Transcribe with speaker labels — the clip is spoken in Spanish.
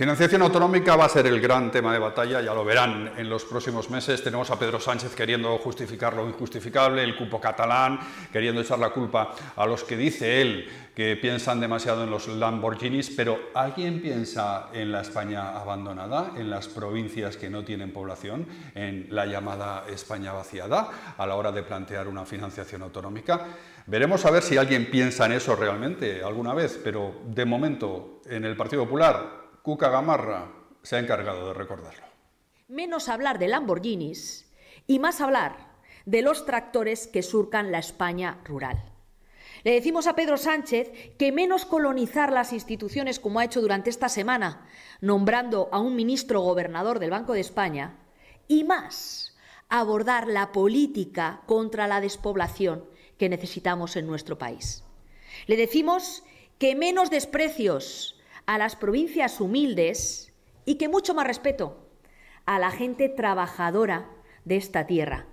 Speaker 1: Financiación autonómica va a ser el gran tema de batalla, ya lo verán en los próximos meses. Tenemos a Pedro Sánchez queriendo justificar lo injustificable, el cupo catalán, queriendo echar la culpa a los que dice él que piensan demasiado en los Lamborghinis, pero ¿alguien piensa en la España abandonada, en las provincias que no tienen población, en la llamada España vaciada, a la hora de plantear una financiación autonómica? Veremos a ver si alguien piensa en eso realmente alguna vez, pero de momento en el Partido Popular Cuca Gamarra se ha encargado de recordarlo.
Speaker 2: Menos hablar de Lamborghinis y más hablar de los tractores que surcan la España rural. Le decimos a Pedro Sánchez que menos colonizar las instituciones como ha hecho durante esta semana, nombrando a un ministro gobernador del Banco de España, y más abordar la política contra la despoblación que necesitamos en nuestro país. Le decimos que menos desprecios, a las provincias humildes y que mucho más respeto a la gente trabajadora de esta tierra.